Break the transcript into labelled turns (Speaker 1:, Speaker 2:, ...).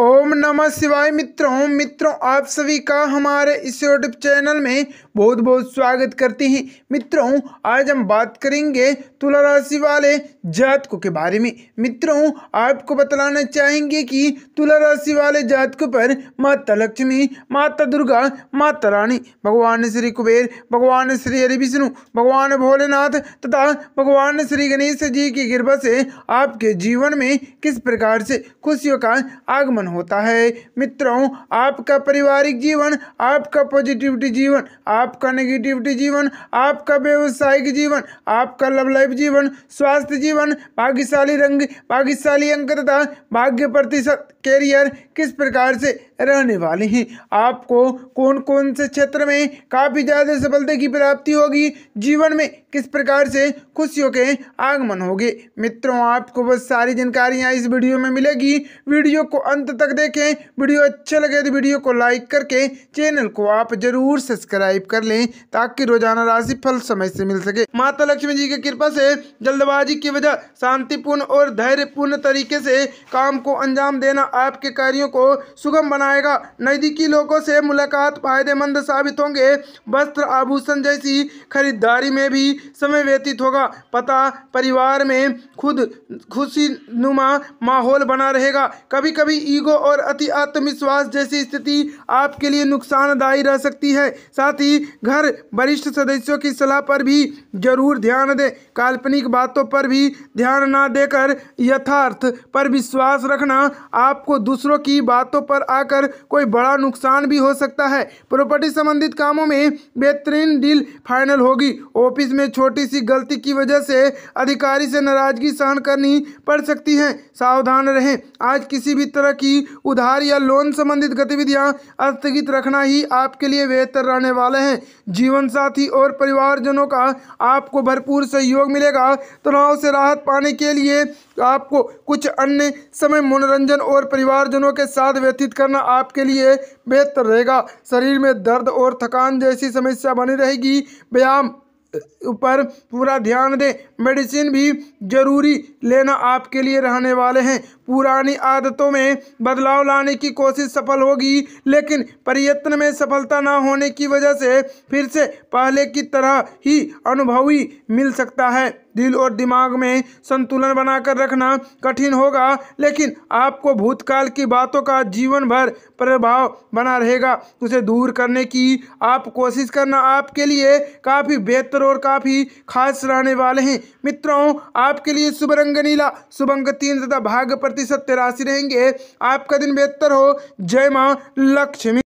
Speaker 1: ओम नमः शिवाय मित्रों मित्रों आप सभी का हमारे इस यूट्यूब चैनल में बहुत बहुत स्वागत करते हैं मित्रों आज हम बात करेंगे तुला राशि वाले जातकों के बारे में मित्रों आपको बतलाना चाहेंगे कि तुला राशि वाले जातकों पर माता लक्ष्मी माता दुर्गा माता रानी भगवान श्री कुबेर भगवान श्री हरि विष्णु भगवान भोलेनाथ तथा भगवान श्री गणेश जी की कृपा से आपके जीवन में किस प्रकार से खुशियों का आगमन जीवन होता है मित्रों आपका पारिवारिक जीवन आपका पॉजिटिविटी जीवन आपका नेगेटिविटी जीवन आपका व्यवसायिक जीवन आपका लव लाइफ जीवन स्वास्थ्य जीवन भाग्यशाली रंग भाग्यशाली अंक तथा भाग्य प्रतिशत कैरियर किस प्रकार से रहने वाले हैं आपको कौन कौन से क्षेत्र में काफ़ी ज़्यादा सफलता की प्राप्ति होगी जीवन में किस प्रकार से खुशियों के आगमन होगे मित्रों आपको बस सारी जानकारियाँ इस वीडियो में मिलेगी वीडियो को अंत तक देखें वीडियो अच्छे लगे तो वीडियो को लाइक करके चैनल को आप जरूर सब्सक्राइब कर लें ताकि रोजाना राशि फल समय से मिल सके माता लक्ष्मी जी की कृपा से जल्दबाजी की वजह शांतिपूर्ण और धैर्यपूर्ण तरीके से काम को अंजाम देना आपके कार्यों को सुगम बनाएगा नजदीकी लोगों से मुलाकात फायदेमंद साबित होंगे वस्त्र आभूषण जैसी खरीदारी में भी समय व्यतीत होगा पता परिवार में खुद खुशी नुमा माहौल बना रहेगा कभी कभी ईगो और अति आत्मविश्वास जैसी स्थिति आपके लिए नुकसानदायी रह सकती है साथ ही घर वरिष्ठ सदस्यों की सलाह पर भी जरूर ध्यान दें काल्पनिक बातों पर भी ध्यान ना देकर यथार्थ पर विश्वास रखना आपको दूसरों की बातों पर आकर कोई बड़ा नुकसान भी हो सकता है प्रॉपर्टी संबंधित कामों में बेहतरीन डील फाइनल होगी ऑफिस में छोटी सी गलती की वजह से अधिकारी से नाराजगी सहन करनी पड़ सकती है सावधान रहें आज किसी भी तरह की संबंधी उधार या लोन संबंधित गतिविधियां स्थगित रखना ही आपके लिए बेहतर रहने वाले हैं जीवन साथी और परिवारजनों का आपको भरपूर सहयोग मिलेगा तनाव से राहत पाने के लिए आपको कुछ अन्य समय मनोरंजन और परिवारजनों के साथ व्यतीत करना आपके लिए बेहतर रहेगा शरीर में दर्द और थकान जैसी समस्या बनी रहेगी व्यायाम पर पूरा ध्यान दें मेडिसिन भी जरूरी लेना आपके लिए रहने वाले हैं पुरानी आदतों में बदलाव लाने की कोशिश सफल होगी लेकिन प्रयत्न में सफलता ना होने की वजह से फिर से पहले की तरह ही अनुभवी मिल सकता है दिल और दिमाग में संतुलन बनाकर रखना कठिन होगा लेकिन आपको भूतकाल की बातों का जीवन भर प्रभाव बना रहेगा उसे दूर करने की आप कोशिश करना आपके लिए काफ़ी बेहतर और काफ़ी खास रहने वाले हैं मित्रों आपके लिए शुभ रंग नीला शुभ अंग तीन तथा भाग्य प्रति प्रतिशत तिरासी रहेंगे आपका दिन बेहतर हो जय माँ लक्ष्मी